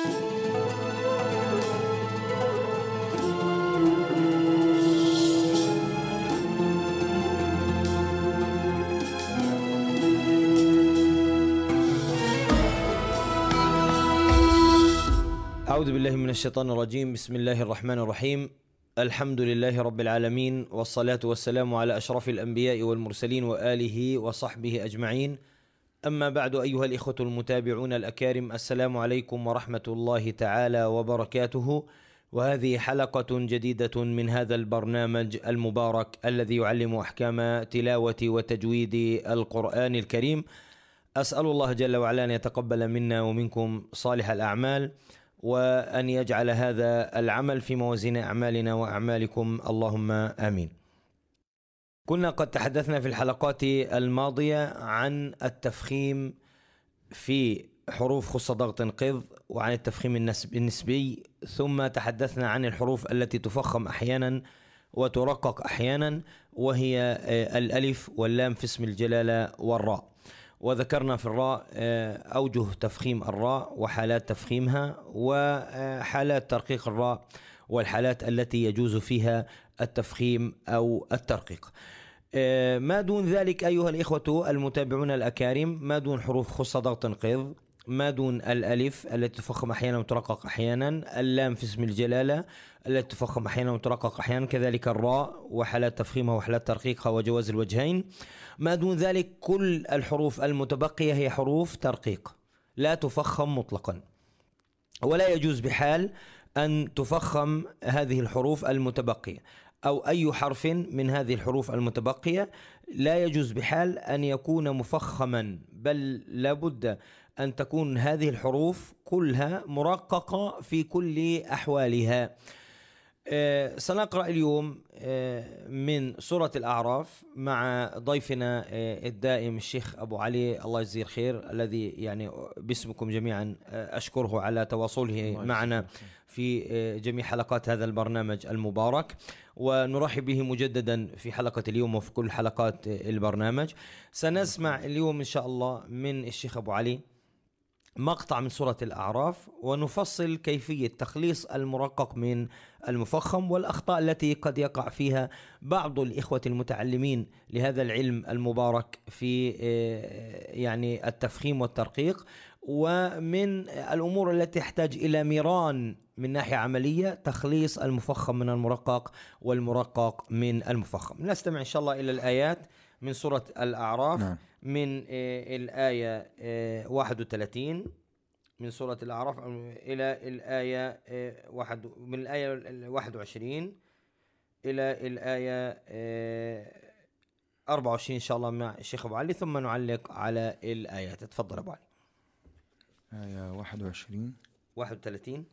أعوذ بالله من الشيطان الرجيم بسم الله الرحمن الرحيم الحمد لله رب العالمين والصلاة والسلام على أشرف الأنبياء والمرسلين وآله وصحبه أجمعين أما بعد أيها الإخوة المتابعون الأكارم السلام عليكم ورحمة الله تعالى وبركاته وهذه حلقة جديدة من هذا البرنامج المبارك الذي يعلم أحكام تلاوة وتجويد القرآن الكريم أسأل الله جل وعلا أن يتقبل منا ومنكم صالح الأعمال وأن يجعل هذا العمل في موازين أعمالنا وأعمالكم اللهم آمين كنا قد تحدثنا في الحلقات الماضية عن التفخيم في حروف خص ضغط قض وعن التفخيم النسبي ثم تحدثنا عن الحروف التي تفخم أحيانا وترقق أحيانا وهي آه، الألف واللام في اسم الجلالة والراء وذكرنا في الراء آه، أوجه تفخيم الراء وحالات تفخيمها وحالات آه، ترقيق الراء والحالات التي يجوز فيها التفخيم أو الترقيق آه، ما دون ذلك أيها الإخوة المتابعون الأكارم ما دون حروف خص ضغط انقض ما دون الألف التي تفخم أحيانا وترقق أحيانا اللام في اسم الجلالة التي تفخم أحيانا وترقق أحيانا كذلك الراء وحالات تفخيمها وحالات ترقيقها وجواز الوجهين ما دون ذلك كل الحروف المتبقية هي حروف ترقيق لا تفخم مطلقا ولا يجوز بحال أن تفخم هذه الحروف المتبقية أو أي حرف من هذه الحروف المتبقية لا يجوز بحال أن يكون مفخما بل لابد أن تكون هذه الحروف كلها مرققة في كل أحوالها آه، سنقرا اليوم آه، من سوره الاعراف مع ضيفنا آه، الدائم الشيخ ابو علي الله يجزيه الخير الذي يعني باسمكم جميعا اشكره على تواصله معنا في جميع حلقات هذا البرنامج المبارك ونرحب به مجددا في حلقه اليوم وفي كل حلقات البرنامج سنسمع اليوم ان شاء الله من الشيخ ابو علي مقطع من سورة الأعراف ونفصل كيفية تخليص المرقق من المفخم والأخطاء التي قد يقع فيها بعض الإخوة المتعلمين لهذا العلم المبارك في آه، يعني التفخيم والترقيق ومن الأمور التي تحتاج إلى ميران من ناحية عملية تخليص المفخم من المرقق والمرقق من المفخم نستمع إن شاء الله إلى الآيات من سورة الأعراف نعم. من آه، الآية 31 آه، من سورة الأعراف إلى الآية آه، واحد من الآية 21 إلى الآية 24 إن شاء الله مع الشيخ أبو علي ثم نعلق على الآيات اتفضل أبو علي آية 21 31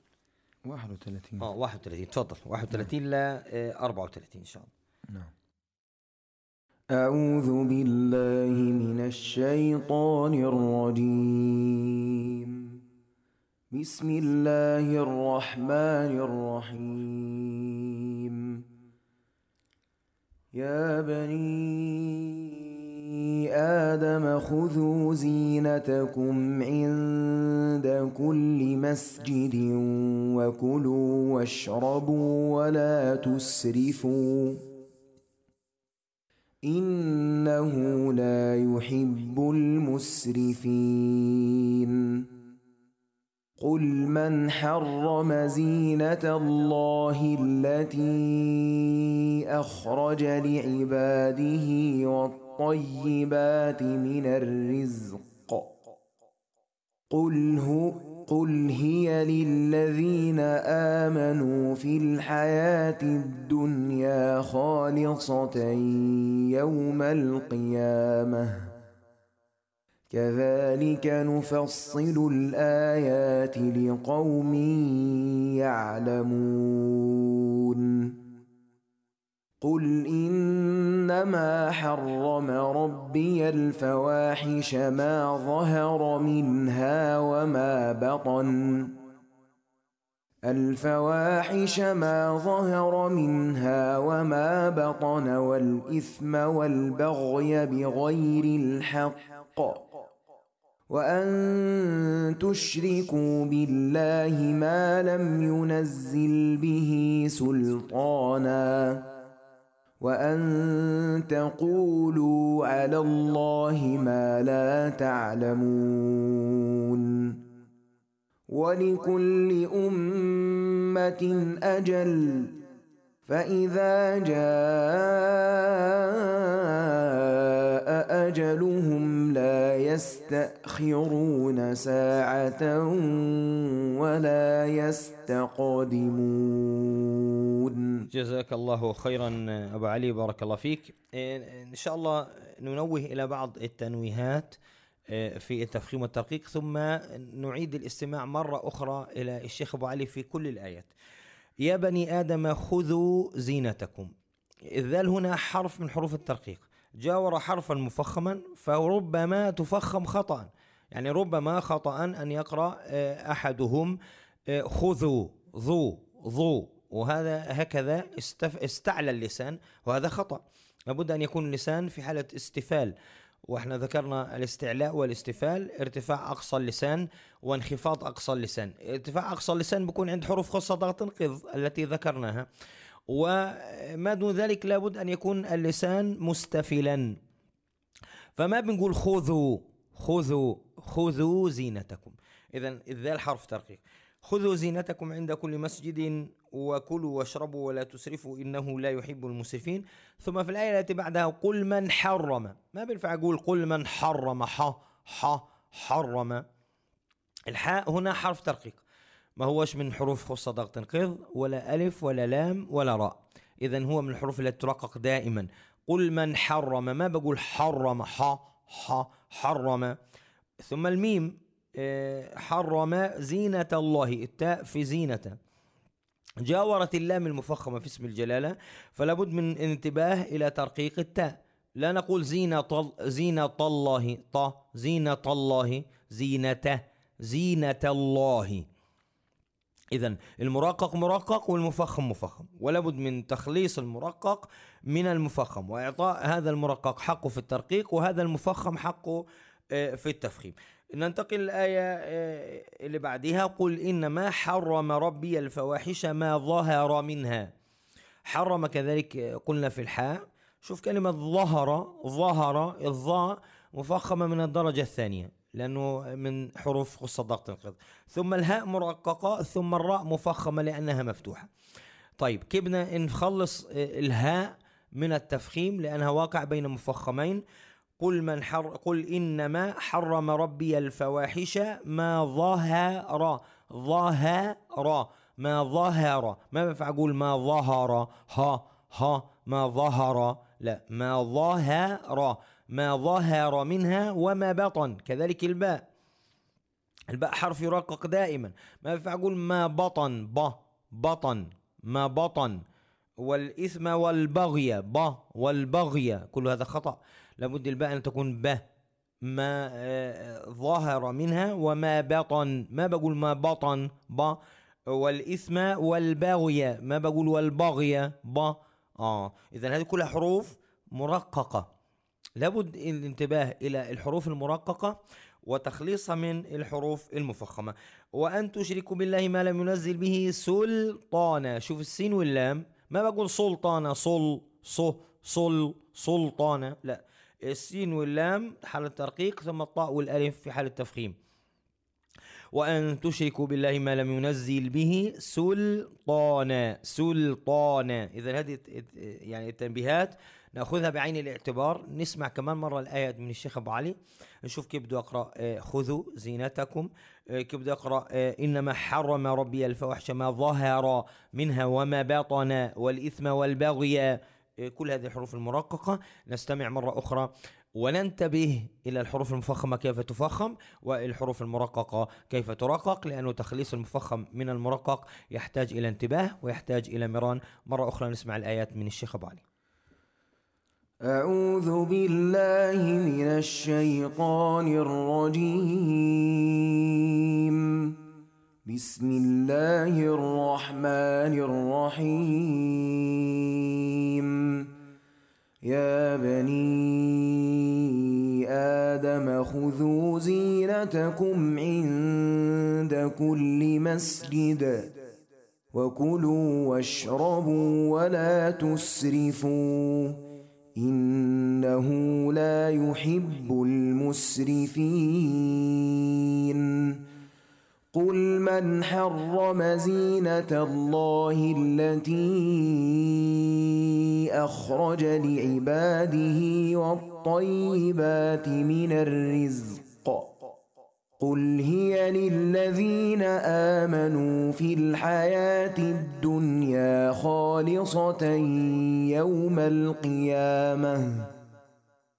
31 اه 31 تفضل 31 ل 34 ان شاء الله نعم أعوذ بالله من الشيطان الرجيم بسم الله الرحمن الرحيم يا بني آدم خذوا زينتكم عند كل مسجد وكلوا واشربوا ولا تسرفوا إنه لا يحب المسرفين قل من حرم زينة الله التي أخرج لعباده والطيبات من الرزق قل هو قل هي للذين آمنوا في الحياة الدنيا خالصة يوم القيامة كذلك نفصل الآيات لقوم يعلمون قل انما حرم ربي الفواحش ما ظهر منها وما بطن الفواحش ما ظهر منها وما بطن والاثم والبغي بغير الحق وان تشركوا بالله ما لم ينزل به سلطانا وان تقولوا على الله ما لا تعلمون ولكل امه اجل فاذا جاء يستأخرون ساعة ولا يستقدمون جزاك الله خيرا أبو علي بارك الله فيك إيه، إن شاء الله ننوه إلى بعض التنويهات إيه، في التفخيم والترقيق ثم نعيد الاستماع مرة أخرى إلى الشيخ أبو علي في كل الآيات يا بني آدم خذوا زينتكم الذال هنا حرف من حروف الترقيق جاور حرفا مفخما فربما تفخم خطأ يعني ربما خطأ أن يقرأ آه، أحدهم آه، خذوا ذو ذو وهذا هكذا استف... استعلى اللسان وهذا خطأ لابد أن يكون اللسان في حالة استفال واحنا ذكرنا الاستعلاء والاستفال ارتفاع اقصى اللسان وانخفاض اقصى اللسان ارتفاع اقصى اللسان بيكون عند حروف خاصه ضغط انقض التي ذكرناها وما دون ذلك لابد أن يكون اللسان مستفلا فما بنقول خذوا خذوا خذوا زينتكم إذا الذال حرف ترقيق خذوا زينتكم عند كل مسجد وكلوا واشربوا ولا تسرفوا إنه لا يحب المسرفين ثم في الآية التي بعدها قل من حرم ما بينفع أقول قل من حرم ح ح حرم الحاء هنا حرف ترقيق ما هوش من حروف خص ضغط انقض ولا ألف ولا لام ولا راء إذا هو من الحروف التي ترقق دائما قل من حرم ما بقول حرم ح ح حرم ثم الميم آه، حرم زينة الله التاء في زينة جاورت اللام المفخمة في اسم الجلالة فلا بد من انتباه إلى ترقيق التاء لا نقول زينة طل زينة الله ط زينة الله زينة زينة الله إذا المرقق مرقق والمفخم مفخم ولابد من تخليص المرقق من المفخم وإعطاء هذا المرقق حقه في الترقيق وهذا المفخم حقه آه، في التفخيم ننتقل للآية آه، اللي بعدها قل إنما حرم ربي الفواحش ما ظهر منها حرم كذلك آه، قلنا في الحاء شوف كلمة ظهر ظهر الظاء مفخمة من الدرجة الثانية لأنه من حروف الصداقة تنقض ثم الهاء مرققة ثم الراء مفخمة لأنها مفتوحة طيب بدنا نخلص آه، الهاء من التفخيم لأنها واقع بين مفخمين قل من حر قل إنما حرم ربي الفواحش ما ظهر ظهر ما ظهر ما بنفع أقول ما ظهر ها ها ما ظهر لا ما ظهر ما ظهر منها وما بطن كذلك الباء الباء حرف يرقق دائما ما ينفع أقول ما بطن ب بطن ما بطن والإثم والبغي ب والبغي كل هذا خطأ لابد الباء أن تكون ب ما آه، ظهر منها وما بطن ما بقول ما بطن ب والإثم والبغي ما بقول والبغي ب آه إذا هذه كلها حروف مرققة لابد الانتباه إلى الحروف المرققة وتخليصها من الحروف المفخمة وأن تشركوا بالله ما لم ينزل به سلطانا شوف السين واللام ما بقول سلطانا صل صه صل سلطانا لا السين واللام حالة ترقيق ثم الطاء والألف في حالة تفخيم وأن تشركوا بالله ما لم ينزل به سلطانا سلطانا إذا هذه يعني التنبيهات ناخذها بعين الاعتبار نسمع كمان مره الايه من الشيخ ابو علي نشوف كيف بده يقرا آه، خذوا زينتكم آه، كيف بده يقرا آه، انما حرم ربي الفواحش ما ظهر منها وما باطن والاثم والبغي كل هذه الحروف المرققه نستمع مره اخرى وننتبه إلى الحروف المفخمة كيف تفخم والحروف المرققة كيف ترقق لأنه تخليص المفخم من المرقق يحتاج إلى انتباه ويحتاج إلى مران مرة أخرى نسمع الآيات من الشيخ أبو علي أعوذ بالله من الشيطان الرجيم بسم الله الرحمن الرحيم يا بني آدم خذوا زينتكم عند كل مسجد وكلوا واشربوا ولا تسرفوا إنه لا يحب المسرفين قل من حرم زينة الله التي أخرج لعباده والطيبات من الرزق قل هي للذين آمنوا في الحياة الدنيا خالصة يوم القيامة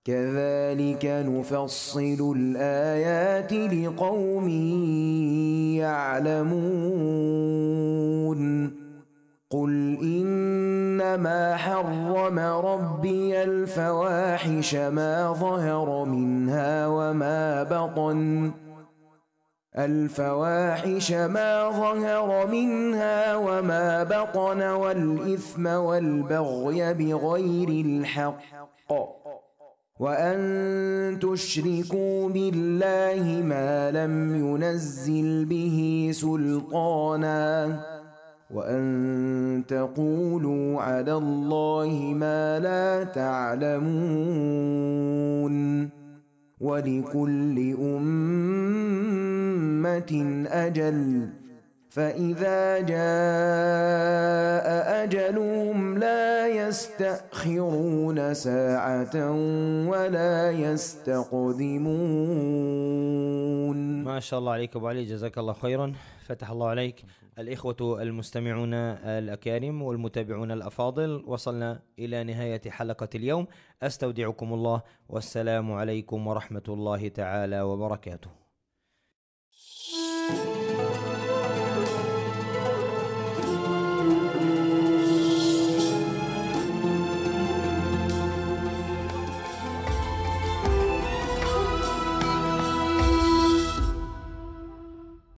كذلك نفصل الآيات لقوم يعلمون قل إنما حرم ربي الفواحش ما ظهر منها وما بطن الفواحش ما ظهر منها وما بطن والإثم والبغي بغير الحق وأن تشركوا بالله ما لم ينزل به سلطانا وأن تقولوا على الله ما لا تعلمون ولكل أمة أجل فإذا جاء أجلهم لا يستأخرون ساعة ولا يستقدمون ما شاء الله عليك أبو علي جزاك الله خيرا فتح الله عليك الإخوة المستمعون الأكارم والمتابعون الأفاضل وصلنا إلى نهاية حلقة اليوم أستودعكم الله والسلام عليكم ورحمة الله تعالى وبركاته.